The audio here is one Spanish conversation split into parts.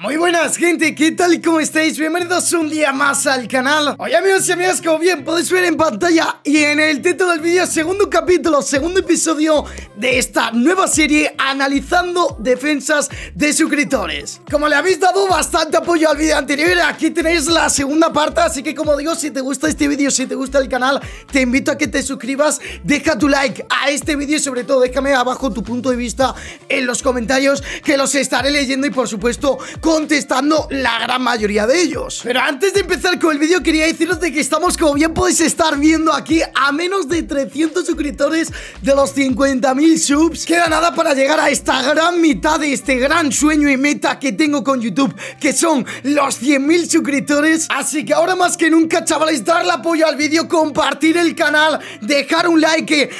Muy buenas gente, ¿qué tal y cómo estáis? Bienvenidos un día más al canal Hoy amigos y amigas, como bien podéis ver en pantalla y en el título del vídeo Segundo capítulo, segundo episodio de esta nueva serie Analizando defensas de suscriptores Como le habéis dado bastante apoyo al vídeo anterior Aquí tenéis la segunda parte, así que como digo, si te gusta este vídeo, si te gusta el canal Te invito a que te suscribas, deja tu like a este vídeo y sobre todo déjame abajo tu punto de vista en los comentarios Que los estaré leyendo y por supuesto contestando la gran mayoría de ellos. Pero antes de empezar con el vídeo quería deciros de que estamos, como bien podéis estar viendo aquí, a menos de 300 suscriptores de los 50.000 subs. Queda nada para llegar a esta gran mitad de este gran sueño y meta que tengo con YouTube, que son los 100.000 suscriptores. Así que ahora más que nunca, chavales, darle apoyo al vídeo, compartir el canal, dejar un like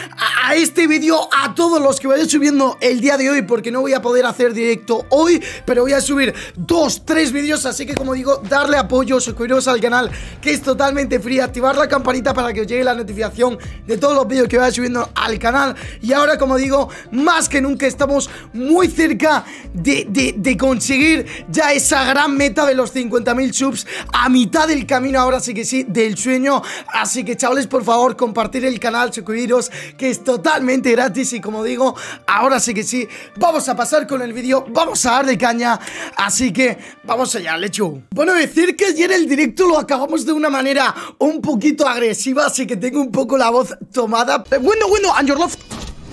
a este vídeo, a todos los que vayan subiendo el día de hoy, porque no voy a poder hacer directo hoy, pero voy a subir dos, tres vídeos. Así que como digo, darle apoyo, suscribiros al canal que es totalmente free, activar la campanita para que os llegue la notificación de todos los vídeos que vaya subiendo al canal. Y ahora, como digo, más que nunca estamos muy cerca de, conseguir ya esa gran meta de los 50.000 subs a mitad del camino, ahora sí que sí, del sueño. Así que chavales, por favor, compartir el canal, suscribiros, que es totalmente gratis. Y como digo, ahora sí que sí, vamos a pasar con el vídeo, vamos a dar de caña. Así que vamos allá, Lechu. Bueno, decir que ya en el directo lo acabamos de una manera un poquito agresiva, así que tengo un poco la voz tomada. Bueno, bueno, and love.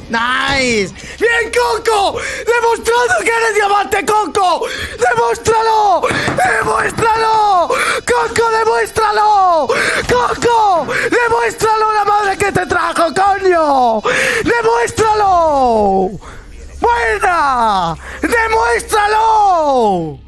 Nice. Bien, Coco. Demostrado que eres diamante, Coco. Demuéstralo. Demuéstralo. Coco, demuéstralo. Coco, demuéstralo la madre que te trajo, coño. Demuéstralo. Buena. Demuéstralo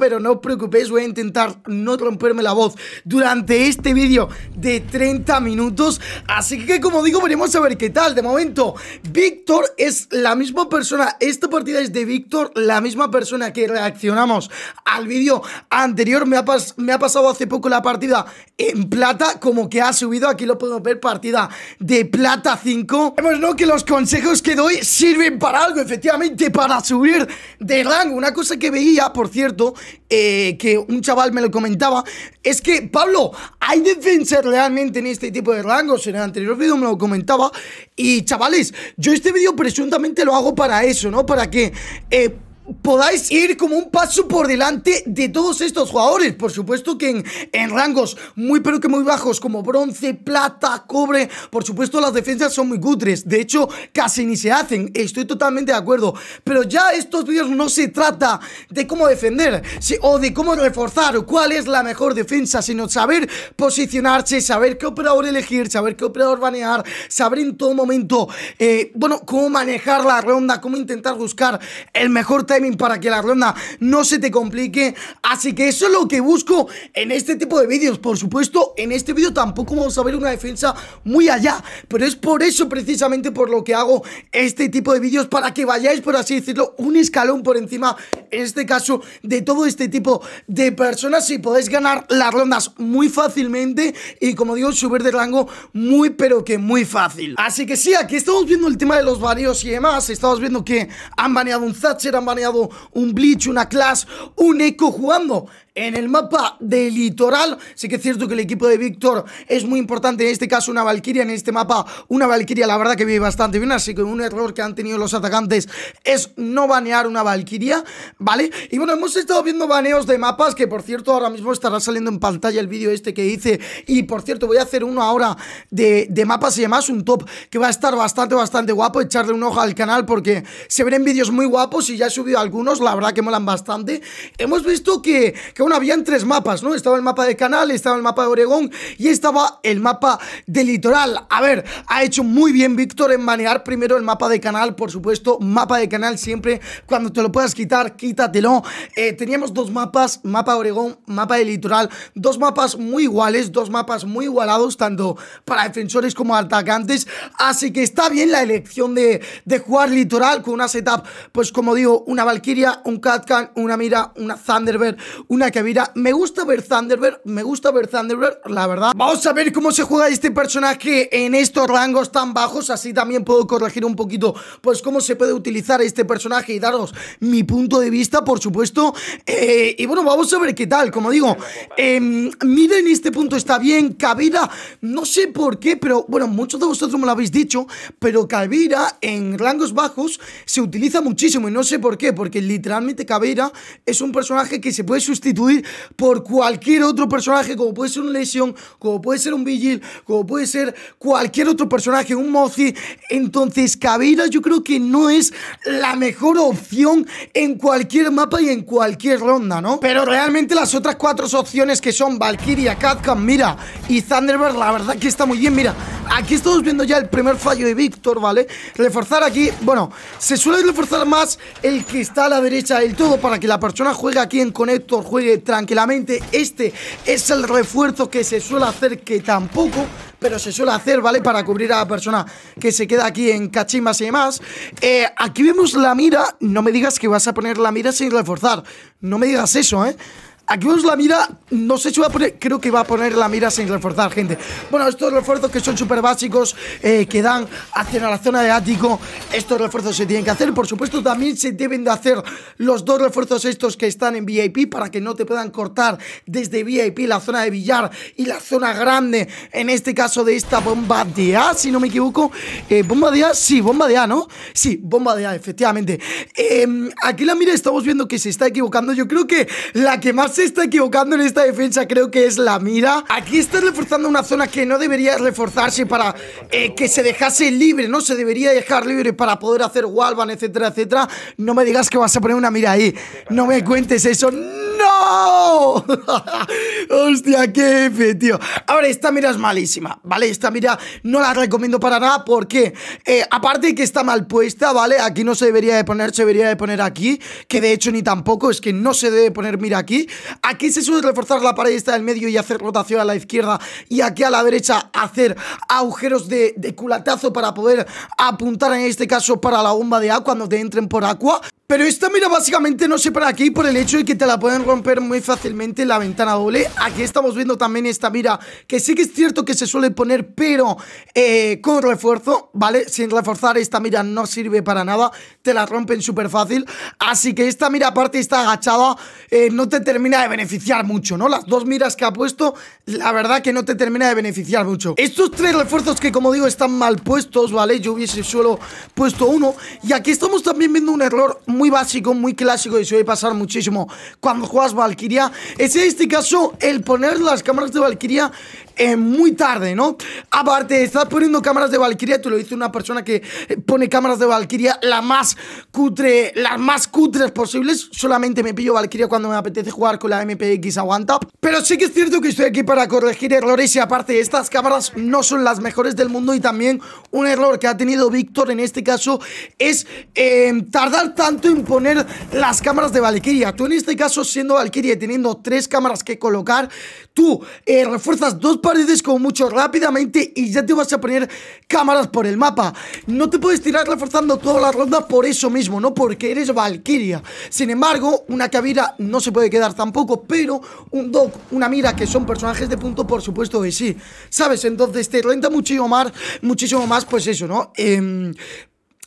pero no os preocupéis, voy a intentar no romperme la voz durante este vídeo de 30 minutos. Así que, como digo, veremos a ver qué tal. De momento, Víctor es la misma persona. Esta partida es de Víctor, la misma persona que reaccionamos al vídeo anterior. Me ha, me ha pasado hace poco la partida en plata, como que ha subido. Aquí lo podemos ver, partida de plata 5. Vemos, ¿no? Que los consejos que doy sirven para algo, efectivamente, para subir de rango. Una cosa que veía, por cierto, eh, que un chaval me lo comentaba, es que, Pablo, hay Defensor realmente en este tipo de rangos. En el anterior vídeo me lo comentaba. Y, chavales, yo este vídeo presuntamente lo hago para eso, ¿no? Para que... Eh, podáis ir como un paso por delante de todos estos jugadores. Por supuesto que en, rangos muy pero que muy bajos como bronce, plata, cobre, por supuesto las defensas son muy gutres De hecho, casi ni se hacen. Estoy totalmente de acuerdo. Pero ya estos vídeos no se trata de cómo defender o de cómo reforzar cuál es la mejor defensa, sino saber posicionarse, saber qué operador elegir, saber qué operador banear, saber en todo momento, eh, bueno, cómo manejar la ronda, cómo intentar buscar el mejor time para que la ronda no se te complique. Así que eso es lo que busco en este tipo de vídeos. Por supuesto, en este vídeo tampoco vamos a ver una defensa muy allá. Pero es por eso precisamente por lo que hago este tipo de vídeos. Para que vayáis, por así decirlo, un escalón por encima, en este caso, de todo este tipo de personas. Y podéis ganar las rondas muy fácilmente. Y como digo, subir de rango muy, pero que muy fácil. Así que sí, aquí estamos viendo el tema de los varios y demás. Estamos viendo que han baneado un Thatcher, han baneado un Bleach, una Clash, un eco jugando en el mapa del litoral. Sí que es cierto que el equipo de Víctor es muy importante, en este caso una Valkyria, en este mapa una Valkyria, la verdad que vive bastante bien, así que un error que han tenido los atacantes es no banear una Valkyria, ¿vale? Y bueno, hemos estado viendo baneos de mapas, que por cierto ahora mismo estará saliendo en pantalla el vídeo este que hice, y por cierto voy a hacer uno ahora de, mapas y demás, un top que va a estar bastante, bastante guapo, echarle un ojo al canal porque se ven vídeos muy guapos y ya he subido algunos, la verdad que molan bastante. Hemos visto que habían tres mapas, ¿no? Estaba el mapa de Canal, estaba el mapa de Oregón y estaba el mapa de Litoral. A ver, ha hecho muy bien Víctor en manejar primero el mapa de Canal, por supuesto, mapa de Canal siempre, cuando te lo puedas quitar, quítatelo. Eh, teníamos dos mapas, mapa de Oregón, mapa de Litoral, dos mapas muy iguales, dos mapas muy igualados, tanto para defensores como atacantes, así que está bien la elección de, jugar Litoral con una setup, pues como digo, una Valkyria, un Catcan, una Mira, una Thunderbird, una Cabira, Me gusta ver Thunderbird, me gusta ver Thunderbird, la verdad. Vamos a ver cómo se juega este personaje en estos rangos tan bajos. Así también puedo corregir un poquito, pues, cómo se puede utilizar este personaje y daros mi punto de vista, por supuesto. Eh, y bueno, vamos a ver qué tal. Como digo, em, miren, este punto está bien. Cabira, no sé por qué, pero bueno, muchos de vosotros me lo habéis dicho, pero Cabira en rangos bajos se utiliza muchísimo y no sé por qué, porque literalmente Cabira es un personaje que se puede sustituir por cualquier otro personaje, como puede ser un Lesion, como puede ser un Vigil, como puede ser cualquier otro personaje, un Mozi. Entonces, Caveira yo creo que no es la mejor opción en cualquier mapa y en cualquier ronda, ¿no? Pero realmente las otras cuatro opciones que son Valkyria, Katkan, mira, y Thunderbird, la verdad que está muy bien, mira. Aquí estamos viendo ya el primer fallo de Víctor, ¿vale? Reforzar aquí, bueno, se suele reforzar más el que está a la derecha del todo para que la persona juegue aquí en Connector, juegue eh, tranquilamente este es el refuerzo que se suele hacer, que tampoco, pero se suele hacer, ¿vale? Para cubrir a la persona que se queda aquí en cachimas y demás. Eh, aquí vemos la mira. No me digas que vas a poner la mira sin reforzar. No me digas eso, ¿eh? aquí vemos la mira, no sé si va a poner, creo que va a poner la mira sin reforzar, gente. Bueno, estos refuerzos que son súper básicos, eh, que dan hacia la zona de ático, estos refuerzos se tienen que hacer. Por supuesto, también se deben de hacer los dos refuerzos estos que están en VIP para que no te puedan cortar desde VIP la zona de billar y la zona grande, en este caso de esta bomba de A, si no me equivoco. Eh, ¿Bomba de A? Sí, bomba de A, ¿no? Sí, bomba de A, efectivamente. Em, aquí la mira estamos viendo que se está equivocando. Yo creo que la que más está equivocando en esta defensa creo que es la mira. Aquí está reforzando una zona que no debería reforzarse para eh, que se dejase libre, ¿no? Se debería dejar libre para poder hacer Walvan, etcétera, etcétera. No me digas que vas a poner una mira ahí. No me cuentes eso. ¡No! ¡Hostia, qué fe, tío! Ahora, esta mira es malísima, ¿vale? Esta mira no la recomiendo para nada porque, eh, aparte de que está mal puesta, ¿vale? Aquí no se debería de poner, se debería de poner aquí, que de hecho ni tampoco, es que no se debe poner mira aquí. Aquí se suele reforzar la pared esta del medio y hacer rotación a la izquierda. Y aquí a la derecha hacer agujeros de, culatazo para poder apuntar en este caso para la bomba de agua cuando entren por agua? Pero esta mira básicamente no sé para aquí por el hecho de que te la pueden romper muy fácilmente la ventana doble. Aquí estamos viendo también esta mira, que sí que es cierto que se suele poner, pero eh, con refuerzo, ¿vale? Sin reforzar esta mira no sirve para nada, te la rompen súper fácil. Así que esta mira aparte está agachada, eh, no te termina de beneficiar mucho, ¿no? Las dos miras que ha puesto, la verdad que no te termina de beneficiar mucho. Estos tres refuerzos que como digo están mal puestos, ¿vale? Yo hubiese solo puesto uno. Y aquí estamos también viendo un error muy básico, muy clásico y suele pasar muchísimo cuando juegas Valkyria. Es en este caso el poner las cámaras de Valkyria muy tarde, ¿no? Aparte, estás poniendo cámaras de Valkyria, tú lo dice una persona que eh, pone cámaras de Valkyria la más cutre, las más cutres posibles. Solamente me pillo Valkyria cuando me apetece jugar con la MPX aguanta. Pero sí que es cierto que estoy aquí para corregir errores y aparte, estas cámaras no son las mejores del mundo y también un error que ha tenido Víctor en este caso es em, tardar tanto en poner las cámaras de Valkyria. Tú en este caso, siendo Valkyria y teniendo tres cámaras que colocar, tú eh, refuerzas dos apareces como mucho rápidamente y ya te vas a poner cámaras por el mapa. No te puedes tirar reforzando toda la ronda por eso mismo, no porque eres Valkyria. Sin embargo, una cabira no se puede quedar tampoco, pero un Doc, una Mira, que son personajes de punto, por supuesto que sí. ¿Sabes? Entonces te renta muchísimo más, muchísimo más, pues eso, ¿no? Eh,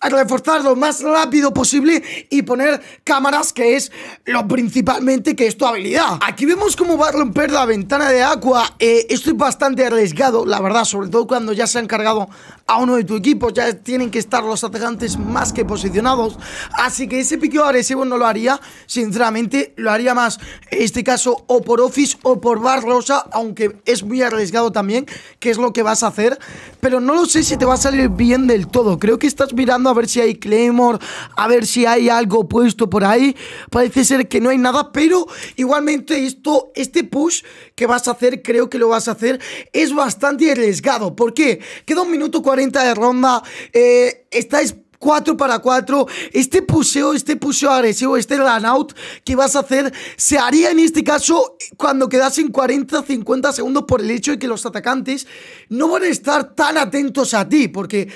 reforzar lo más rápido posible y poner cámaras, que es lo principalmente que es tu habilidad. Aquí vemos cómo va a romper la ventana de agua. Eh, esto es bastante arriesgado, la verdad, sobre todo cuando ya se han cargado a uno de tu equipo. Ya tienen que estar los atacantes más que posicionados. Así que ese piqueo agresivo no lo haría. Sinceramente, lo haría más en este caso o por Office o por Barrosa, aunque es muy arriesgado también, que es lo que vas a hacer. Pero no lo sé si te va a salir bien del todo. Creo que estás mirando a ver si hay Claymore, a ver si hay algo puesto por ahí. Parece ser que no hay nada, pero igualmente esto, este push que vas a hacer, creo que lo vas a hacer, es bastante arriesgado. ¿Por qué? Queda un minuto 40 de ronda. Eh, estáis 4 para 4. Este puseo, este puseo agresivo, este run out que vas a hacer, se haría en este caso cuando quedas en 40, 50 segundos por el hecho de que los atacantes no van a estar tan atentos a ti, porque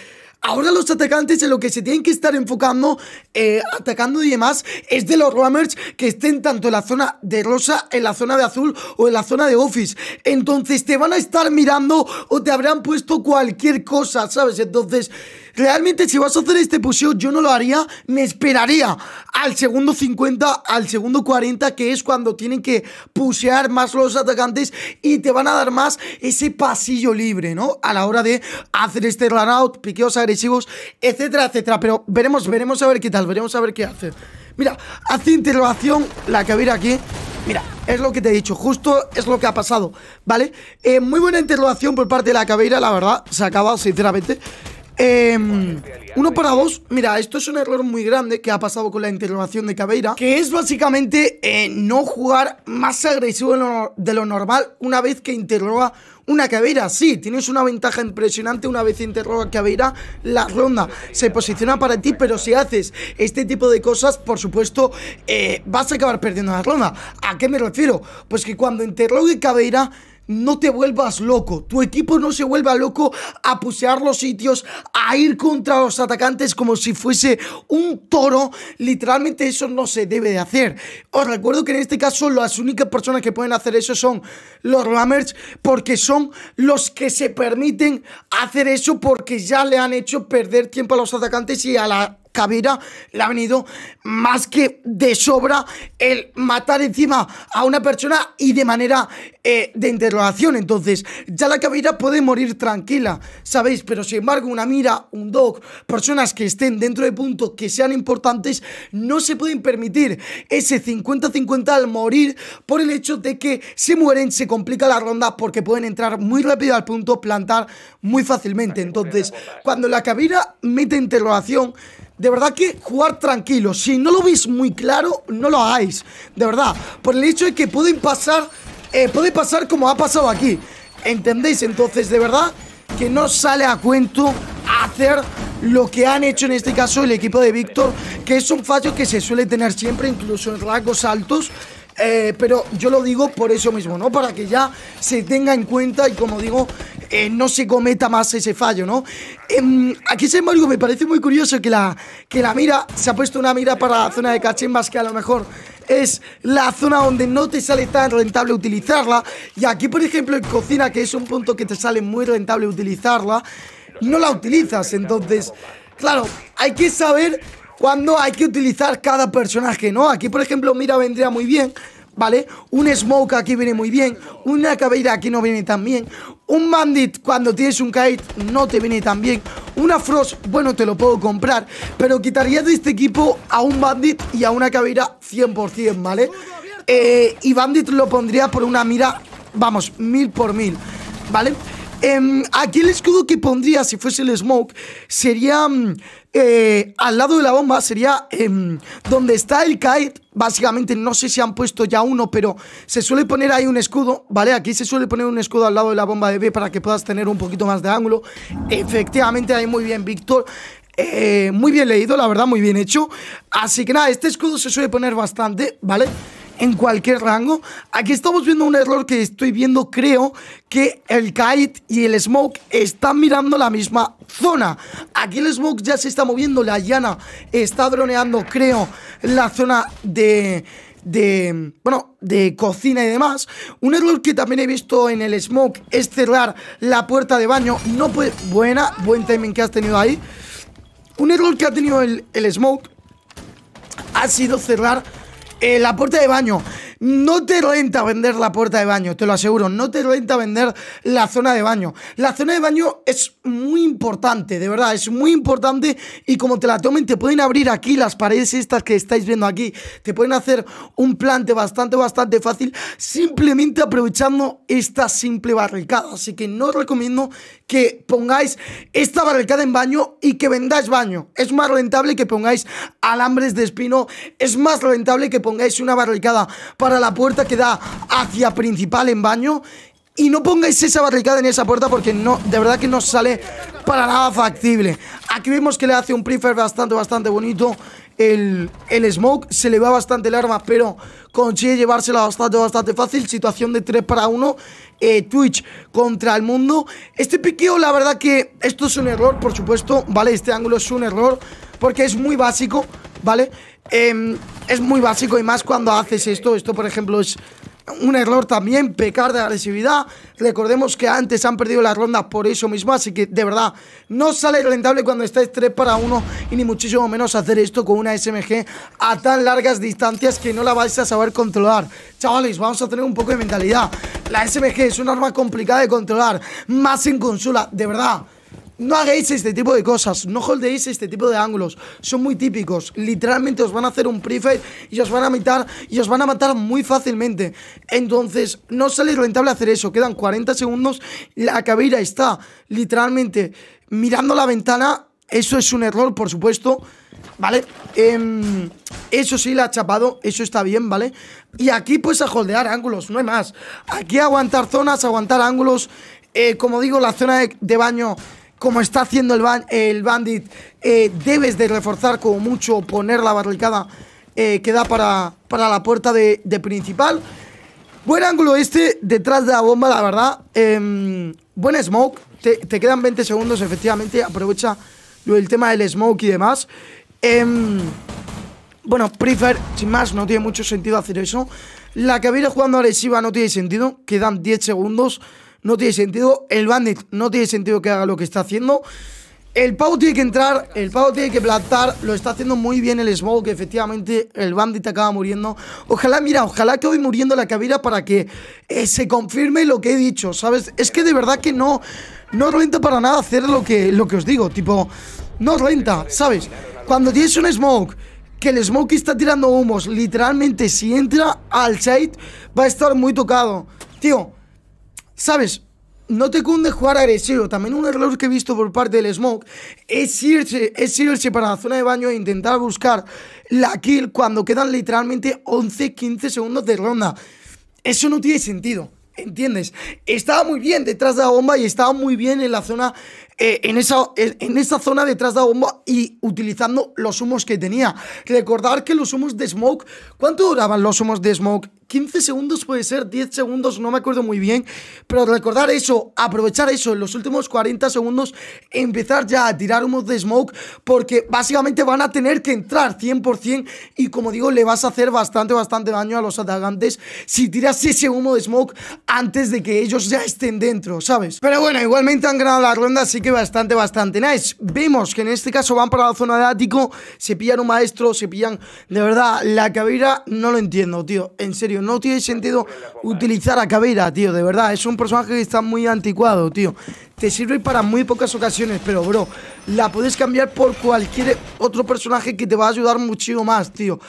Ahora los atacantes en lo que se tienen que estar enfocando, eh, atacando y demás, es de los roamers que estén tanto en la zona de rosa, en la zona de azul o en la zona de office. Entonces te van a estar mirando o te habrán puesto cualquier cosa, ¿sabes? Entonces... Realmente, si vas a hacer este puseo, yo no lo haría. Me esperaría al segundo 50, al segundo 40, que es cuando tienen que pusear más los atacantes y te van a dar más ese pasillo libre, ¿no? A la hora de hacer este run out, piqueos agresivos, etcétera, etcétera. Pero veremos, veremos a ver qué tal, veremos a ver qué hace. Mira, hace interrogación la que aquí. Mira, es lo que te he dicho, justo es lo que ha pasado, ¿vale? Eh, muy buena interrogación por parte de la cabeira, la verdad, se acaba, sinceramente. Eh, uno para dos. Mira, esto es un error muy grande que ha pasado con la interrogación de Cabeira, que es básicamente eh, no jugar más agresivo de lo, normal una vez que interroga una Cabeira. Sí, tienes una ventaja impresionante una vez interroga Cabeira la ronda. Se posiciona para ti, pero si haces este tipo de cosas, por supuesto, eh, vas a acabar perdiendo la ronda. ¿A qué me refiero? Pues que cuando interrogue Cabeira no te vuelvas loco. Tu equipo no se vuelva loco a pusear los sitios, a ir contra los atacantes como si fuese un toro. Literalmente eso no se debe de hacer. Os recuerdo que en este caso las únicas personas que pueden hacer eso son los Rammers porque son los que se permiten hacer eso porque ya le han hecho perder tiempo a los atacantes y a la cabera le ha venido más que de sobra el matar encima a una persona y de manera eh, de interrogación. Entonces, ya la cabera puede morir tranquila, ¿sabéis? Pero sin embargo, una mira, un dog, personas que estén dentro de puntos que sean importantes, no se pueden permitir ese 50-50 al morir por el hecho de que si mueren se complica la ronda porque pueden entrar muy rápido al punto, plantar muy fácilmente. Entonces, ¿eh? cuando la cabera mete interrogación, de verdad que jugar tranquilo. Si no lo veis muy claro, no lo hagáis. De verdad. Por el hecho de que pueden pasar. Eh, puede pasar como ha pasado aquí. ¿Entendéis? Entonces, de verdad que no sale a cuento hacer lo que han hecho en este caso el equipo de Víctor, que es un fallo que se suele tener siempre, incluso en rasgos altos. Eh, pero yo lo digo por eso mismo, ¿no? Para que ya se tenga en cuenta y como digo, eh, no se cometa más ese fallo, ¿no? Em, aquí, sin embargo, me parece muy curioso que la, que la mira, se ha puesto una mira para la zona de Más que a lo mejor es la zona donde no te sale tan rentable utilizarla. Y aquí, por ejemplo, en cocina, que es un punto que te sale muy rentable utilizarla, no la utilizas. Entonces, claro, hay que saber cuándo hay que utilizar cada personaje, ¿no? Aquí, por ejemplo, mira, vendría muy bien ¿vale? Un smoke aquí viene muy bien, una caveira aquí no viene tan bien, un bandit cuando tienes un kite no te viene tan bien, una frost, bueno, te lo puedo comprar, pero quitaría de este equipo a un bandit y a una caveira 100%, ¿vale? Eh, y bandit lo pondría por una mira, vamos, mil por mil, ¿vale? vale Em, aquí el escudo que pondría, si fuese el smoke, sería mm, eh, al lado de la bomba, sería em, donde está el kite. Básicamente, no sé si han puesto ya uno, pero se suele poner ahí un escudo, ¿vale? Aquí se suele poner un escudo al lado de la bomba de B para que puedas tener un poquito más de ángulo. Efectivamente, ahí muy bien, Víctor. Eh, muy bien leído, la verdad, muy bien hecho. Así que nada, este escudo se suele poner bastante, ¿vale? vale en cualquier rango. Aquí estamos viendo un error que estoy viendo, creo que el kite y el smoke están mirando la misma zona. Aquí el smoke ya se está moviendo, la llana está droneando, creo, la zona de de, bueno, de cocina y demás. Un error que también he visto en el smoke es cerrar la puerta de baño. No puede... Buena, buen timing que has tenido ahí. Un error que ha tenido el, el smoke ha sido cerrar el, eh, la puerta de baño. No te renta vender la puerta de baño, te lo aseguro, no te renta vender la zona de baño. La zona de baño es muy importante, de verdad, es muy importante y como te la tomen te pueden abrir aquí las paredes estas que estáis viendo aquí, te pueden hacer un plante bastante, bastante fácil simplemente aprovechando esta simple barricada. Así que no os recomiendo que pongáis esta barricada en baño y que vendáis baño. Es más rentable que pongáis alambres de espino, es más rentable que pongáis una barricada para para la puerta que da hacia principal en baño y no pongáis esa barricada en esa puerta porque no, de verdad que no sale para nada factible. Aquí vemos que le hace un prefer bastante, bastante bonito el, smoke. Se le va bastante el arma, pero consigue llevársela bastante, bastante fácil. Situación de 3 para 1. Eh, Twitch contra el mundo. Este piqueo, la verdad que esto es un error, por supuesto, ¿vale? Este ángulo es un error porque es muy básico. ¿vale? Em, es muy básico y más cuando haces esto. Esto, por ejemplo, es un error también, pecar de agresividad. Recordemos que antes han perdido las rondas por eso mismo, así que de verdad no sale rentable cuando estáis 3 para 1 y ni muchísimo menos hacer esto con una SMG a tan largas distancias que no la vais a saber controlar. Chavales, vamos a tener un poco de mentalidad. La SMG es un arma complicada de controlar, más sin consola, de verdad. No hagáis este tipo de cosas, no holdeéis este tipo de ángulos, son muy típicos. Literalmente os van a hacer un pre y os van a matar y os van a matar muy fácilmente. Entonces, no sale rentable hacer eso. Quedan 40 segundos, la cabra está literalmente mirando la ventana. Eso es un error, por supuesto. ¿Vale? Em, eso sí, la ha chapado, eso está bien, ¿vale? Y aquí pues a holdear ángulos, no hay más. Aquí aguantar zonas, aguantar ángulos. Eh, como digo, la zona de baño como está haciendo el, el Bandit, eh, debes de reforzar como mucho, poner la barricada eh, que da para, la puerta de, principal. Buen ángulo este detrás de la bomba, la verdad. Em, buen smoke. Te, te, quedan 20 segundos, efectivamente. Aprovecha el tema del smoke y demás. Em, bueno, Prefer, sin más, no tiene mucho sentido hacer eso. La que viene jugando agresiva no tiene sentido. Quedan 10 segundos no tiene sentido. El Bandit no tiene sentido que haga lo que está haciendo. El Pau tiene que entrar, el pavo tiene que plantar, lo está haciendo muy bien el Smoke, efectivamente el Bandit acaba muriendo. Ojalá, mira, ojalá que voy muriendo la cabira para que eh, se confirme lo que he dicho, ¿sabes? Es que de verdad que no, no renta para nada hacer lo que, lo que os digo, tipo, no renta, ¿sabes? Cuando tienes un Smoke que el Smoke está tirando humos, literalmente si entra al site va a estar muy tocado. Tío, ¿Sabes? No te cunde jugar agresivo. También un error que he visto por parte del Smoke es irse, es irse para la zona de baño e intentar buscar la kill cuando quedan literalmente 11-15 segundos de ronda. Eso no tiene sentido. ¿Entiendes? Estaba muy bien detrás de la bomba y estaba muy bien en la zona eh, en, esa, en esa zona detrás de la bomba y utilizando los humos que tenía. Recordar que los humos de Smoke, ¿cuánto duraban los humos de Smoke? 15 segundos puede ser, 10 segundos, no me acuerdo muy bien, pero recordar eso, aprovechar eso en los últimos 40 segundos, empezar ya a tirar humos de smoke, porque básicamente van a tener que entrar 100% y como digo, le vas a hacer bastante, bastante daño a los atacantes si tiras ese humo de smoke antes de que ellos ya estén dentro, ¿sabes? Pero bueno, igualmente han ganado la ronda, así que bastante, bastante nice. Vemos que en este caso van para la zona de ático, se pillan un maestro, se pillan, de verdad, la cabera, no lo entiendo, tío. En serio, no tiene sentido utilizar a cabera, tío, de verdad. Es un personaje que está muy anticuado, tío te sirve para muy pocas ocasiones, pero bro, la puedes cambiar por cualquier otro personaje que te va a ayudar muchísimo más, tío.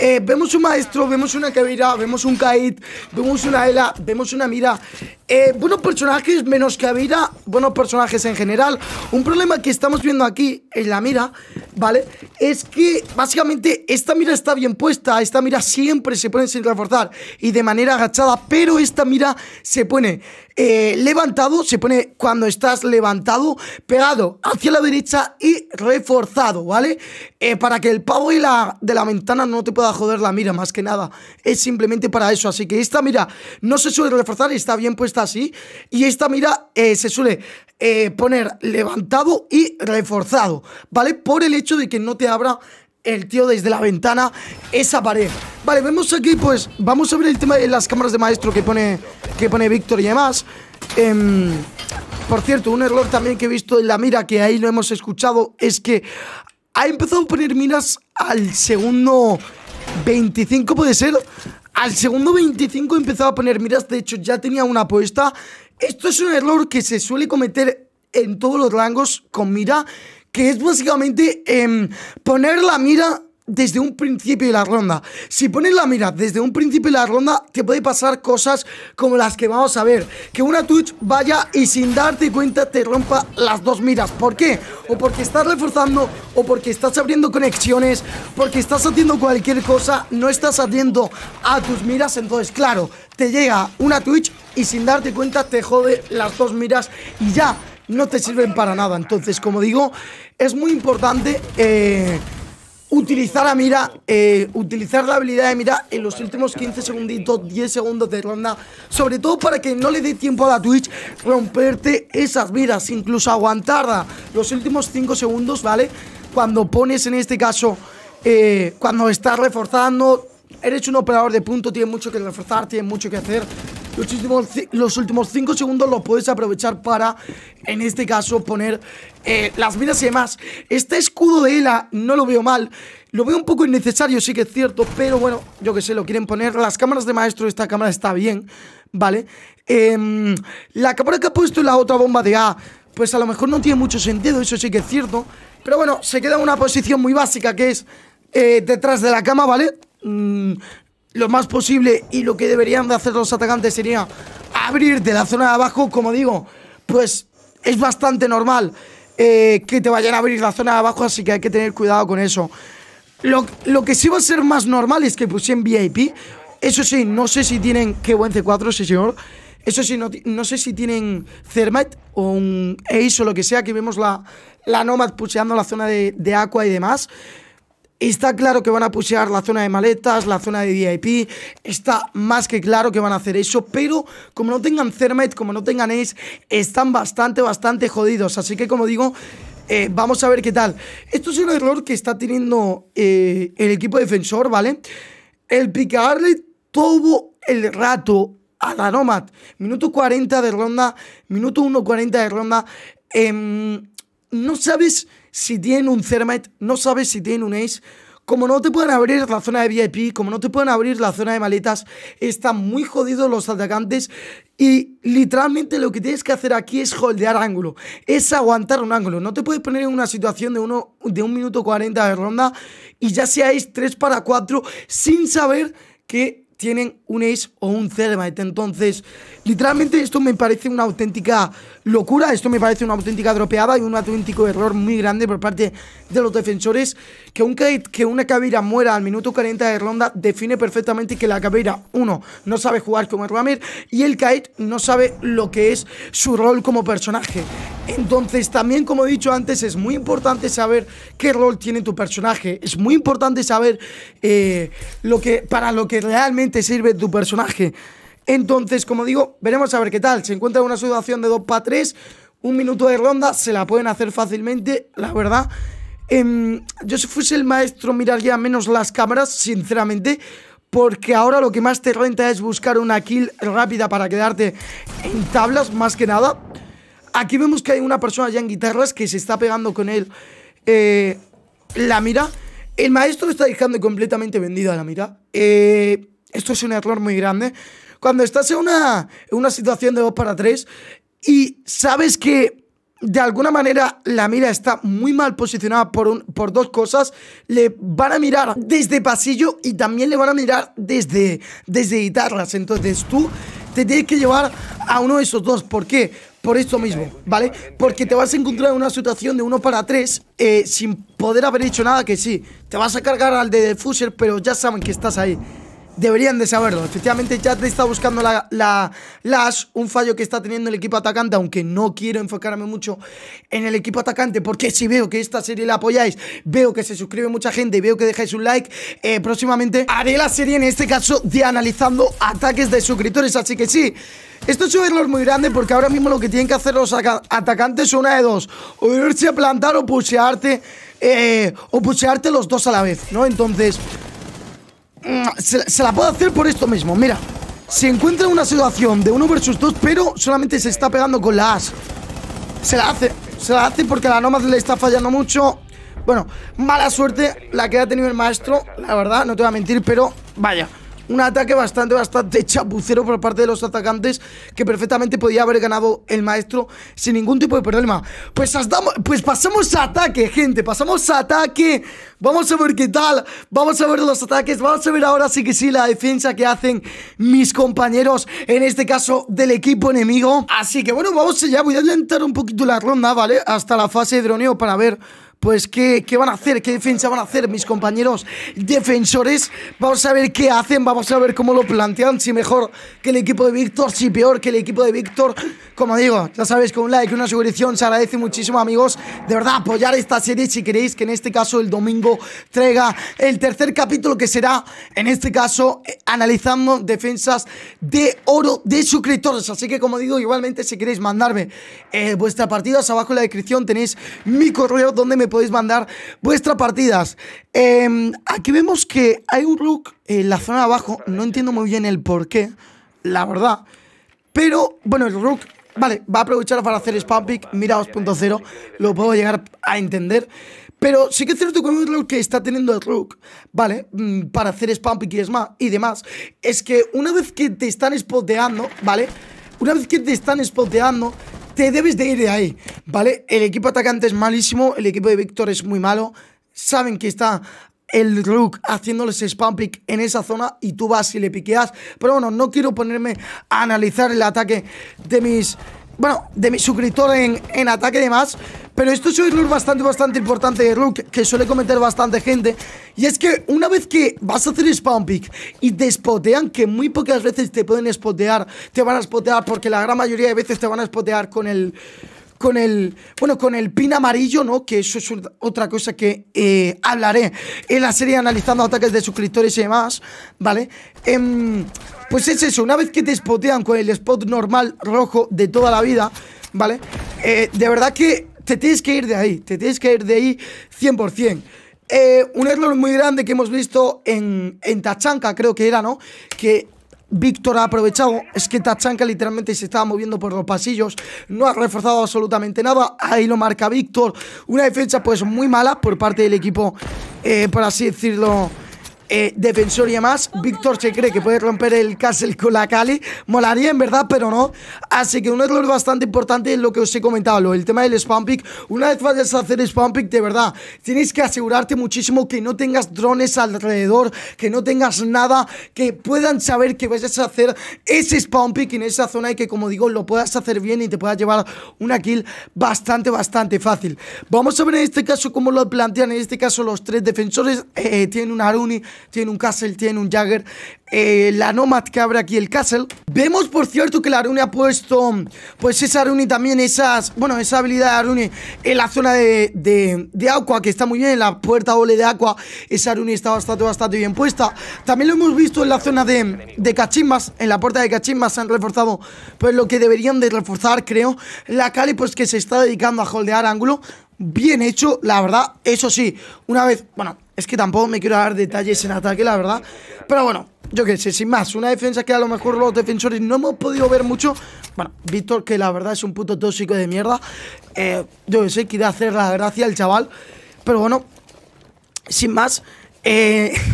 Eh, vemos un maestro, vemos una cabira, vemos un Kaid, vemos una Ela, vemos una Mira. Eh, buenos personajes menos Kavira, buenos personajes en general. Un problema que estamos viendo aquí en la Mira, ¿vale? Es que básicamente esta Mira está bien puesta, esta Mira siempre se pone sin reforzar y de manera agachada, pero esta Mira se pone eh, levantado se pone cuando estás levantado, pegado hacia la derecha y reforzado, ¿vale? Eh, para que el pavo y la, de la ventana no te pueda joder la mira, más que nada. Es simplemente para eso. Así que esta mira no se suele reforzar está bien puesta así. Y esta mira eh, se suele poner levantado y reforzado, ¿vale? Por el hecho de que no te abra el tío desde la ventana esa pared Vale, vemos aquí, pues, vamos a ver el tema de las cámaras de maestro que pone, que pone Víctor y demás em, Por cierto, un error también que he visto en la mira, que ahí lo hemos escuchado, es que ha empezado a poner miras al segundo 25, ¿puede ser? Al segundo 25 empezado a poner miras, de hecho ya tenía una apuesta Esto es un error que se suele cometer en todos los rangos con mira que es básicamente em, poner la mira desde un principio de la ronda. Si pones la mira desde un principio de la ronda, te puede pasar cosas como las que vamos a ver. Que una Twitch vaya y sin darte cuenta te rompa las dos miras. ¿Por qué? O porque estás reforzando, o porque estás abriendo conexiones, porque estás haciendo cualquier cosa, no estás haciendo a tus miras. Entonces, claro, te llega una Twitch y sin darte cuenta te jode las dos miras y ya no te sirven para nada. Entonces, como digo, es muy importante eh, utilizar la mira, eh, utilizar la habilidad de mira en los últimos 15 segunditos, 10 segundos de ronda, sobre todo para que no le dé tiempo a la Twitch romperte esas miras, incluso aguantarla los últimos 5 segundos, ¿vale? Cuando pones en este caso, eh, cuando estás reforzando, eres un operador de punto, tiene mucho que reforzar, tiene mucho que hacer, los últimos, los 5 segundos los puedes aprovechar para, en este caso, poner eh, las minas y demás. Este escudo de Ela no lo veo mal. Lo veo un poco innecesario, sí que es cierto, pero bueno, yo qué sé, lo quieren poner. Las cámaras de maestro, esta cámara está bien, ¿vale? Em, la cámara que ha puesto la otra bomba de A, pues a lo mejor no tiene mucho sentido, eso sí que es cierto. Pero bueno, se queda en una posición muy básica que es eh, detrás de la cama, ¿vale? Mm, lo más posible y lo que deberían de hacer los atacantes sería abrirte la zona de abajo, como digo, pues es bastante normal eh, que te vayan a abrir la zona de abajo, así que hay que tener cuidado con eso. Lo, que sí va a ser más normal es que pusieran VIP. Eso sí, no sé si tienen... Qué buen C4, sí señor. Eso sí, no, sé si tienen Thermite o un Ace o lo que sea, que vemos la, la Nomad pusheando la zona de, de Aqua y demás. Está claro que van a pushear la zona de maletas, la zona de VIP, está más que claro que van a hacer eso, pero como no tengan Cermet, como no tengan Ace, están bastante, bastante jodidos. Así que como digo, eh, vamos a ver qué tal. Esto es un error que está teniendo eh, el equipo defensor, ¿vale? El picarle todo el rato a la Nomad. Minuto 40 de ronda, minuto 1.40 de ronda. Em, no sabes si tienen un cermet, no sabes si tienen un Ace. Como no te pueden abrir la zona de VIP, como no te pueden abrir la zona de maletas, están muy jodidos los atacantes y literalmente lo que tienes que hacer aquí es holdear ángulo, es aguantar un ángulo. No te puedes poner en una situación de, uno, de 1 minuto 40 de ronda y ya seáis 3 para 4 sin saber que tienen un ace o un Cermite. Este entonces, literalmente esto me parece una auténtica locura, esto me parece una auténtica dropeada y un auténtico error muy grande por parte de los defensores. Que, un, que una Caveira muera al minuto 40 de ronda define perfectamente que la Caveira, uno, no sabe jugar como el Ramir y el Kate no sabe lo que es su rol como personaje. Entonces, también como he dicho antes, es muy importante saber qué rol tiene tu personaje. Es muy importante saber eh, lo que, para lo que realmente te sirve tu personaje. Entonces, como digo, veremos a ver qué tal. Se encuentra en una situación de 2 para 3, un minuto de ronda, se la pueden hacer fácilmente, la verdad. Em, yo si fuese el maestro miraría menos las cámaras, sinceramente, porque ahora lo que más te renta es buscar una kill rápida para quedarte en tablas, más que nada. Aquí vemos que hay una persona ya en guitarras que se está pegando con él eh, la mira. El maestro está dejando completamente vendida la mira. Eh esto es un error muy grande. Cuando estás en una, una situación de 2 para 3 y sabes que de alguna manera la mira está muy mal posicionada por, por dos cosas. Le van a mirar desde pasillo y también le van a mirar desde, desde guitarras. Entonces tú te tienes que llevar a uno de esos dos. ¿Por qué? Por esto mismo, ¿vale? Porque te vas a encontrar en una situación de uno para tres eh, sin poder haber hecho nada que sí. Te vas a cargar al de Fusher, pero ya saben que estás ahí. Deberían de saberlo. Efectivamente, te está buscando la, la, la un fallo que está teniendo el equipo atacante, aunque no quiero enfocarme mucho en el equipo atacante, porque si veo que esta serie la apoyáis, veo que se suscribe mucha gente y veo que dejáis un like, eh, próximamente haré la serie, en este caso, de analizando ataques de suscriptores. Así que sí, esto es un error muy grande porque ahora mismo lo que tienen que hacer los atacantes son una de dos. O irse a plantar o pushearte, eh, o pushearte los dos a la vez, ¿no? Entonces... Mm, se, la puede hacer por esto mismo, mira. Se encuentra en una situación de uno versus dos, pero solamente se está pegando con la as. Se la hace, se la hace porque la Nomad le está fallando mucho. Bueno, mala suerte la que ha tenido el maestro, la verdad, no te voy a mentir, pero vaya un ataque bastante, bastante chapucero por parte de los atacantes que perfectamente podía haber ganado el maestro sin ningún tipo de problema. Pues, pues pasamos a ataque, gente, pasamos a ataque. Vamos a ver qué tal, vamos a ver los ataques, vamos a ver ahora sí que sí la defensa que hacen mis compañeros, en este caso del equipo enemigo. Así que bueno, vamos allá, voy a adelantar un poquito la ronda, ¿vale? Hasta la fase de droneo para ver pues ¿qué, van a hacer, qué defensa van a hacer mis compañeros defensores. Vamos a ver qué hacen, vamos a ver cómo lo plantean, si mejor que el equipo de Víctor, si peor que el equipo de Víctor. Como digo, ya sabéis, con un like, una suscripción, se agradece muchísimo amigos. De verdad, apoyar esta serie si queréis que en este caso el domingo traiga el tercer capítulo que será, en este caso, analizando defensas de oro de suscriptores. Así que como digo, igualmente si queréis mandarme eh, vuestra vuestras partidas, abajo en la descripción tenéis mi correo donde me podéis mandar vuestras partidas. Em, aquí vemos que hay un rook en la zona de abajo. No entiendo muy bien el por qué, la verdad. Pero, bueno, el rook, vale, va a aprovechar para hacer spam pick. Mira 2.0, lo puedo llegar a entender. Pero sí que es cierto que lo que está teniendo el Rook, ¿vale? Mm, para hacer spam pick y demás, es que una vez que te están spoteando, ¿vale? Una vez que te están spoteando, te debes de ir de ahí, ¿vale? El equipo atacante es malísimo, el equipo de Víctor es muy malo. Saben que está el Rook haciéndoles spam pick en esa zona y tú vas y le piqueas. Pero bueno, no quiero ponerme a analizar el ataque de mis bueno, de mi suscriptor en, ataque y demás. Pero esto es un error bastante, bastante importante de Rook, que suele cometer bastante gente. Y es que una vez que vas a hacer spawn pick y te spotean, que muy pocas veces te pueden spotear, te van a spotear, porque la gran mayoría de veces te van a spotear con el con el, bueno, con el pin amarillo, ¿no? Que eso es otra cosa que eh, hablaré en la serie analizando ataques de suscriptores y demás, ¿vale? Em, pues es eso, una vez que te spotean con el spot normal rojo de toda la vida, ¿vale? Eh, de verdad que te tienes que ir de ahí, te tienes que ir de ahí 100%. Eh, un error muy grande que hemos visto en, en Tachanka, creo que era, ¿no? Que Víctor ha aprovechado, es que Tachanka literalmente se estaba moviendo por los pasillos, no ha reforzado absolutamente nada, ahí lo marca Víctor, una defensa pues muy mala por parte del equipo, eh, por así decirlo, eh, defensor y demás. Víctor se cree que puede romper el castle con la Cali. Molaría en verdad, pero no. Así que un error bastante importante es lo que os he comentado, el tema del spam pick. Una vez vayas a hacer spam pick, de verdad, tienes que asegurarte muchísimo que no tengas drones alrededor, que no tengas nada, que puedan saber que vayas a hacer ese spam pick en esa zona y que, como digo, lo puedas hacer bien y te puedas llevar una kill bastante, bastante fácil. Vamos a ver en este caso cómo lo plantean. En este caso, los tres defensores eh, eh, tienen una Aruni tiene un Castle, tiene un Jagger. Eh, la Nomad que abre aquí el Castle. Vemos, por cierto, que la Aruni ha puesto, pues esa Aruni también, esas, bueno, esa habilidad de Aruni en la zona de, de, que está muy bien, en la puerta doble de agua esa Aruni está bastante, bastante bien puesta. También lo hemos visto en la zona de, de Cachimbas, en la puerta de Cachimbas se han reforzado, pues lo que deberían de reforzar, creo. La Cali, pues que se está dedicando a holdear ángulo bien hecho, la verdad, eso sí, una vez, bueno, es que tampoco me quiero dar detalles en ataque, la verdad, pero bueno, yo qué sé, sin más, una defensa que a lo mejor los defensores no hemos podido ver mucho, bueno, Víctor, que la verdad es un puto tóxico de mierda, eh, yo qué sé, quiere hacer la gracia al chaval, pero bueno, sin más, eh...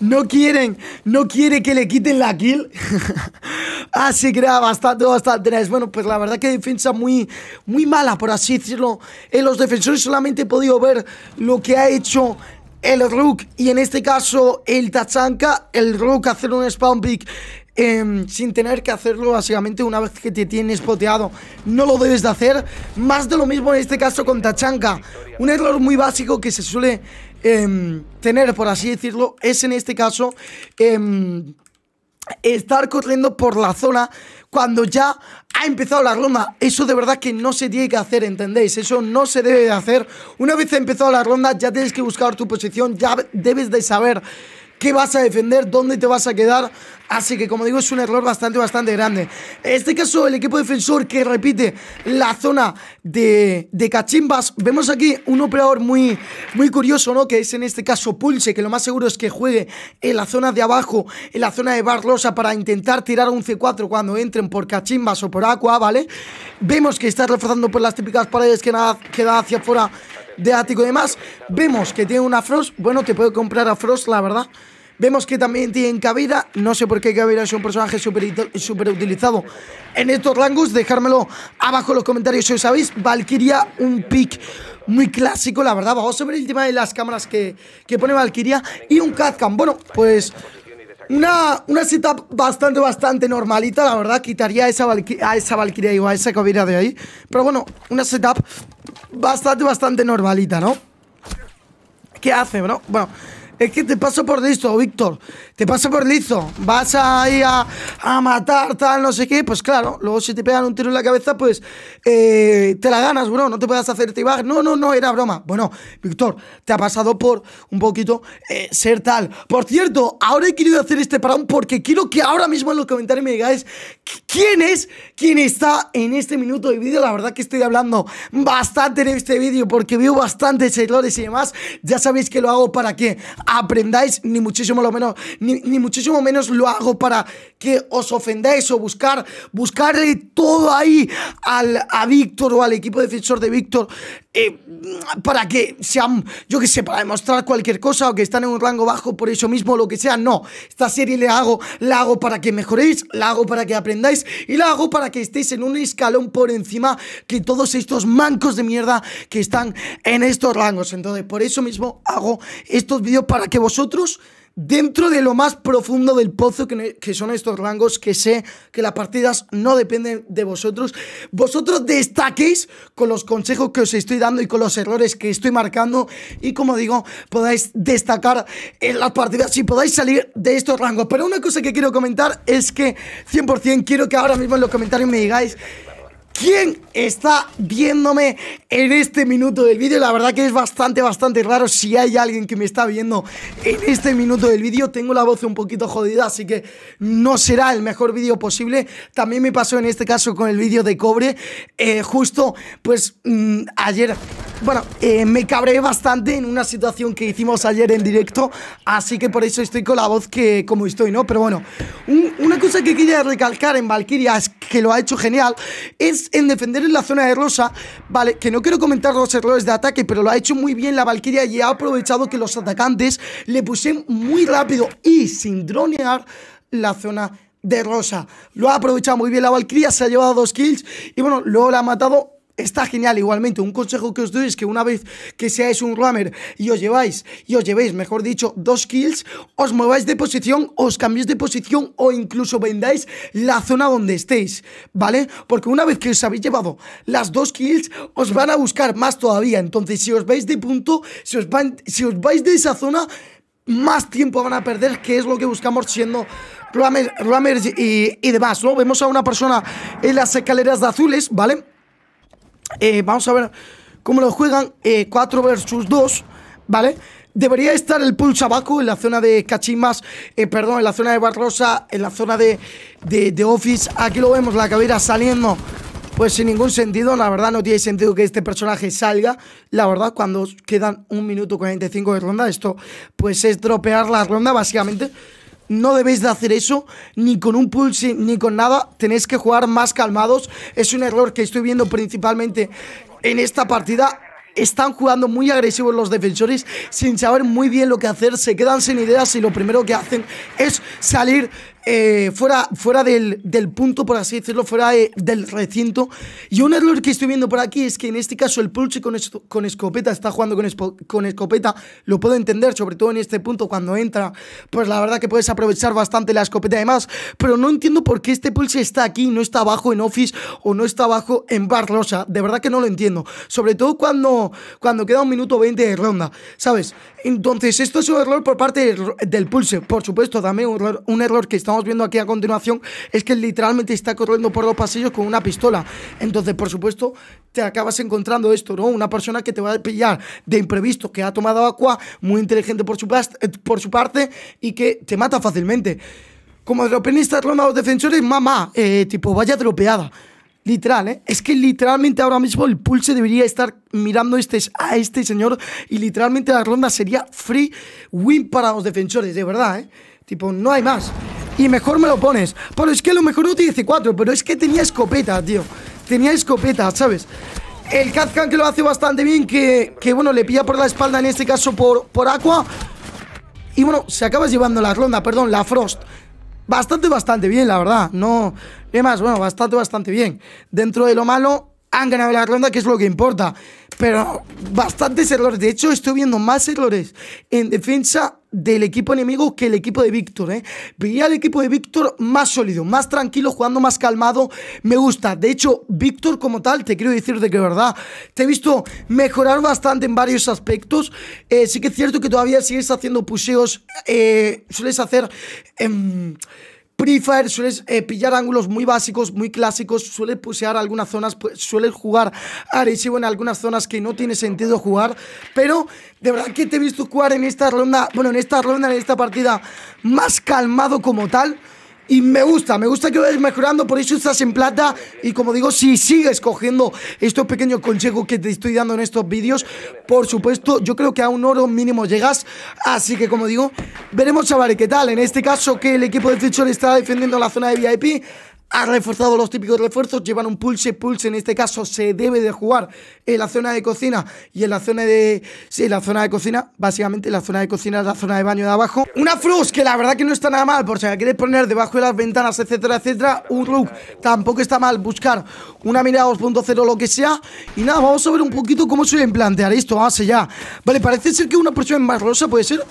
no quieren, no quiere que le quiten la kill. así ah, que era bastante, bastante Bueno, pues la verdad que defensa muy, muy mala, por así decirlo. En los defensores solamente he podido ver lo que ha hecho el Rook y en este caso el Tachanka. El Rook hacer un spawn pick em, sin tener que hacerlo básicamente una vez que te tienes poteado. No lo debes de hacer. Más de lo mismo en este caso con Tachanka. Un error muy básico que se suele Em, tener, por así decirlo, es en este caso em, estar corriendo por la zona cuando ya ha empezado la ronda. Eso de verdad que no se tiene que hacer, ¿entendéis? Eso no se debe de hacer. Una vez empezado la ronda ya tienes que buscar tu posición, ya debes de saber qué vas a defender, dónde te vas a quedar. Así que como digo es un error bastante, bastante grande. En este caso el equipo defensor que repite la zona de, de cachimbas. Vemos aquí un operador muy, muy curioso, ¿no? Que es en este caso Pulse, que lo más seguro es que juegue en la zona de abajo, en la zona de Barlosa para intentar tirar un C4 cuando entren por cachimbas o por Aqua, ¿vale? Vemos que está reforzando por las típicas paredes que nada queda hacia afuera de ático y demás. Vemos que tiene una Frost. Bueno, te puede comprar a Frost, la verdad. Vemos que también tienen cabida. No sé por qué cabida es un personaje súper utilizado en estos rangos. Dejármelo abajo en los comentarios si os sabéis. Valkyria, un pick muy clásico, la verdad. Vamos a ver el tema de las cámaras que, pone Valkyria. Y un Catcam. Bueno, pues una, una setup bastante, bastante normalita, la verdad. Quitaría a esa, a esa Valkyria o a esa cabida de ahí. Pero bueno, una setup bastante, bastante normalita, ¿no? ¿Qué hace, bro? Bueno... Es que te paso por listo, Víctor. Te paso por listo. Vas ahí a, a matar, tal, no sé qué. Pues claro, luego si te pegan un tiro en la cabeza, pues eh, te la ganas, bro. No te puedas hacer tibar. No, no, no, era broma. Bueno, Víctor, te ha pasado por un poquito eh, ser tal. Por cierto, ahora he querido hacer este parón porque quiero que ahora mismo en los comentarios me digáis quién es ¿Quién está en este minuto de vídeo. La verdad que estoy hablando bastante en este vídeo porque veo bastantes errores y demás. Ya sabéis que lo hago para que aprendáis, ni muchísimo lo menos, ni, muchísimo menos lo hago para que os ofendáis o buscar, buscarle todo ahí al, a Víctor o al equipo defensor de Víctor eh, para que sean, yo que sé, para demostrar cualquier cosa o que están en un rango bajo por eso mismo, lo que sea. No, esta serie la hago, la hago para que mejoréis, la hago para que aprendáis y la hago para que estéis en un escalón por encima que todos estos mancos de mierda que están en estos rangos. Entonces, por eso mismo hago estos vídeos para que vosotros dentro de lo más profundo del pozo que, son estos rangos, que sé que las partidas no dependen de vosotros. Vosotros destaquéis con los consejos que os estoy dando y con los errores que estoy marcando. Y como digo, podáis destacar en las partidas y podáis salir de estos rangos. Pero una cosa que quiero comentar es que 100% quiero que ahora mismo en los comentarios me digáis ¿Quién está viéndome en este minuto del vídeo? La verdad que es bastante, bastante raro si hay alguien que me está viendo en este minuto del vídeo. Tengo la voz un poquito jodida, así que no será el mejor vídeo posible. También me pasó en este caso con el vídeo de cobre. Eh, justo, pues, mm, ayer, bueno, eh, me cabré bastante en una situación que hicimos ayer en directo. Así que por eso estoy con la voz que como estoy, ¿no? Pero bueno, una cosa que quería recalcar en Valkyria es que lo ha hecho genial. Es en defender en la zona de Rosa, vale, que no quiero comentar los errores de ataque, pero lo ha hecho muy bien la valquiria y ha aprovechado que los atacantes le pusen muy rápido y sin dronear la zona de Rosa. Lo ha aprovechado muy bien la Valkyria, se ha llevado dos kills y bueno, luego la ha matado está genial igualmente. Un consejo que os doy es que una vez que seáis un rammer y os lleváis, y os llevéis, mejor dicho, dos kills, os mováis de posición, os cambiéis de posición o incluso vendáis la zona donde estéis, ¿vale? Porque una vez que os habéis llevado las dos kills, os van a buscar más todavía. Entonces, si os vais de punto, si os, si os vais de esa zona, más tiempo van a perder, que es lo que buscamos siendo Rammers y, y demás, ¿no? Vemos a una persona en las escaleras de azules, ¿vale? Eh, vamos a ver cómo lo juegan. 4 eh, versus 2, ¿vale? Debería estar el pulso abajo en la zona de Cachimas, eh, perdón, en la zona de Barrosa, en la zona de, de, Office. Aquí lo vemos, la cabera saliendo pues sin ningún sentido, la verdad no tiene sentido que este personaje salga, la verdad cuando quedan 1 minuto 45 de ronda, esto pues es dropear la ronda básicamente, no debéis de hacer eso, ni con un pulse, ni con nada, tenéis que jugar más calmados, es un error que estoy viendo principalmente en esta partida, están jugando muy agresivos los defensores sin saber muy bien lo que hacer, se quedan sin ideas y lo primero que hacen es salir eh, fuera, fuera del, punto, por así decirlo, fuera del recinto. Y un error que estoy viendo por aquí es que en este caso el Pulse con, escopeta está jugando con, escopeta. Lo puedo entender, sobre todo en este punto cuando entra. Pues la verdad que puedes aprovechar bastante la escopeta además. Pero no entiendo por qué este Pulse está aquí, no está abajo en Office o no está abajo en Bar De verdad que no lo entiendo. Sobre todo cuando, cuando queda un minuto 20 de ronda, ¿sabes? Entonces, esto es un error por parte del Pulse. Por supuesto, también un error, que estamos viendo aquí a continuación es que literalmente está corriendo por los pasillos con una pistola. Entonces, por supuesto, te acabas encontrando esto, ¿no? Una persona que te va a pillar de imprevisto, que ha tomado agua, muy inteligente por su, eh, por su parte y que te mata fácilmente. Como dropenista, ronda los defensores, mamá, eh, tipo, vaya dropeada. Literal, ¿eh? Es que literalmente ahora mismo el pulse debería estar mirando este, a este señor y literalmente la ronda sería free win para los defensores, de verdad, ¿eh? Tipo, no hay más. Y mejor me lo pones. Pero es que a lo mejor no tiene C4, pero es que tenía escopeta, tío. Tenía escopeta, ¿sabes? El Kazkan que lo hace bastante bien, que, bueno, le pilla por la espalda, en este caso por, por Aqua. Y bueno, se acaba llevando la ronda, perdón, la Frost bastante, bastante bien, la verdad. No, es más, bueno, bastante, bastante bien. Dentro de lo malo, han ganado la ronda, que es lo que importa. Pero bastantes errores. De hecho, estoy viendo más errores en defensa del equipo enemigo que el equipo de Víctor. ¿eh? Veía al equipo de Víctor más sólido, más tranquilo, jugando más calmado. Me gusta. De hecho, Víctor como tal, te quiero decir de que verdad, te he visto mejorar bastante en varios aspectos. Eh, sí que es cierto que todavía sigues haciendo puseos. Eh, sueles hacer... Em, pre Fire sueles eh, pillar ángulos muy básicos, muy clásicos, suele pusear algunas zonas, pues, suele jugar agresivo en algunas zonas que no tiene sentido jugar, pero de verdad que te he visto jugar en esta ronda, bueno, en esta ronda, en esta partida, más calmado como tal. Y me gusta, me gusta que vayas mejorando, por eso estás en plata. Y como digo, si sigues cogiendo estos pequeños consejos que te estoy dando en estos vídeos, por supuesto, yo creo que a un oro mínimo llegas. Así que, como digo, veremos chavales, qué tal. En este caso, que el equipo de Twitch está defendiendo la zona de VIP ha reforzado los típicos refuerzos, llevan un pulse, pulse en este caso se debe de jugar en la zona de cocina y en la zona de... Sí, la zona de cocina, básicamente la zona de cocina es la zona de baño de abajo. Una frus, que la verdad que no está nada mal, por si la quieres poner debajo de las ventanas, etcétera, etcétera. Un rook, tampoco está mal buscar una mirada 2.0 lo que sea. Y nada, vamos a ver un poquito cómo se plantear esto, Vamos ya. Vale, parece ser que una presión más rosa puede ser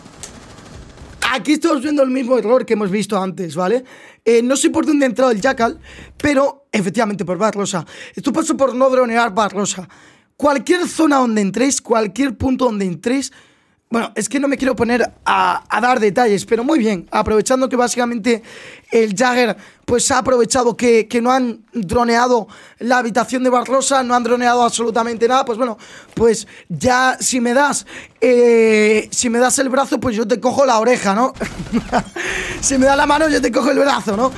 aquí estamos viendo el mismo error que hemos visto antes, ¿vale? Eh, no sé por dónde ha entrado el Jackal, pero efectivamente por Barrosa. Esto pasó por no dronear Barrosa. Cualquier zona donde entréis, cualquier punto donde entréis, bueno, es que no me quiero poner a, dar detalles, pero muy bien, aprovechando que básicamente el Jagger pues ha aprovechado que, no han droneado la habitación de Barrosa, no han droneado absolutamente nada, pues bueno, pues ya si me das, eh, si me das el brazo, pues yo te cojo la oreja, ¿no? si me da la mano, yo te cojo el brazo, ¿no?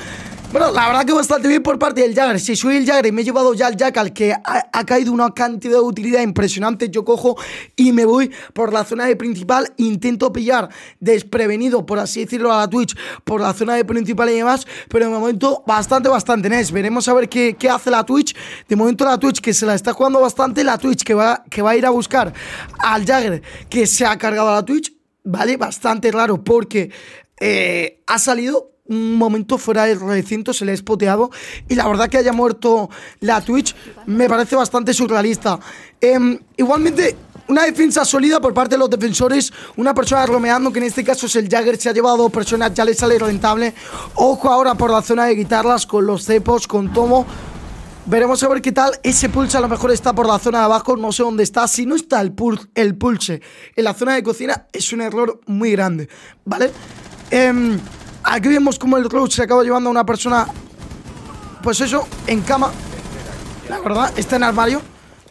Bueno, la verdad que bastante bien por parte del Jagger. Si soy el Jagger y me he llevado ya al Jackal, que ha, caído una cantidad de utilidad impresionante, yo cojo y me voy por la zona de principal. Intento pillar desprevenido, por así decirlo, a la Twitch, por la zona de principal y demás. Pero de momento, bastante, bastante Nes. Veremos a ver qué, qué, hace la Twitch. De momento, la Twitch que se la está jugando bastante. La Twitch que va, que va a ir a buscar al Jagger, que se ha cargado a la Twitch. Vale, bastante raro porque eh, ha salido un momento fuera del recinto, se le ha espoteado y la verdad que haya muerto la Twitch me parece bastante surrealista. Em, igualmente, una defensa sólida por parte de los defensores, una persona romeando, que en este caso es el Jagger, se ha llevado a dos personas, ya le sale rentable. Ojo ahora por la zona de guitarras, con los cepos, con Tomo. Veremos a ver qué tal. Ese pulse a lo mejor está por la zona de abajo, no sé dónde está. Si no está el, pul el pulse en la zona de cocina, es un error muy grande, ¿vale? Em, Aquí vemos cómo el Roach se acaba llevando a una persona Pues eso, en cama La verdad, está en armario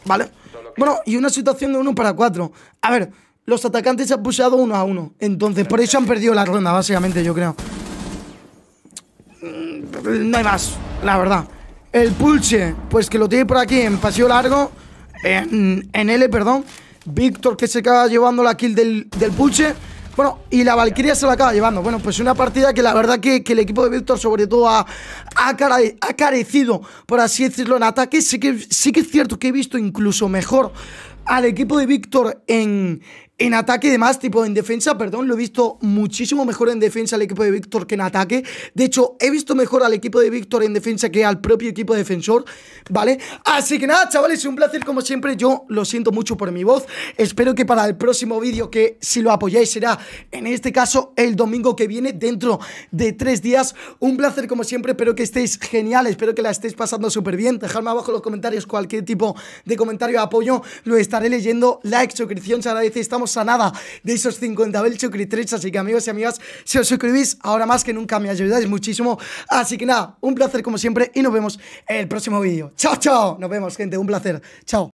Vale Bueno, y una situación de uno para cuatro A ver, los atacantes se han puseado uno a uno Entonces, por eso han perdido la ronda, básicamente, yo creo mm, No hay más, la verdad El Pulche, pues que lo tiene por aquí en paseo largo En, en L, perdón Víctor que se acaba llevando la kill del, del Pulche bueno, y la Valkyria se la acaba llevando. Bueno, pues una partida que la verdad que, el equipo de Víctor sobre todo ha, ha, carecido, por así decirlo, en ataque. Sí que, sí que es cierto que he visto incluso mejor al equipo de Víctor en, en ataque de demás, tipo en defensa, perdón, lo he visto muchísimo mejor en defensa al equipo de Víctor que en ataque. De hecho, he visto mejor al equipo de Víctor en defensa que al propio equipo defensor, ¿vale? Así que nada, chavales, un placer como siempre. Yo lo siento mucho por mi voz. Espero que para el próximo vídeo, que si lo apoyáis será, en este caso, el domingo que viene, dentro de tres días. Un placer como siempre, espero que estéis genial, espero que la estéis pasando súper bien. Dejadme abajo en los comentarios cualquier tipo de comentario de apoyo, lo estaré leyendo. Like, suscripción, se agradece, estamos a nada de esos 50.000 suscriptores, así que amigos y amigas, si os suscribís ahora más que nunca me ayudáis muchísimo, así que nada, un placer como siempre y nos vemos en el próximo vídeo. Chao, chao, nos vemos gente, un placer, chao.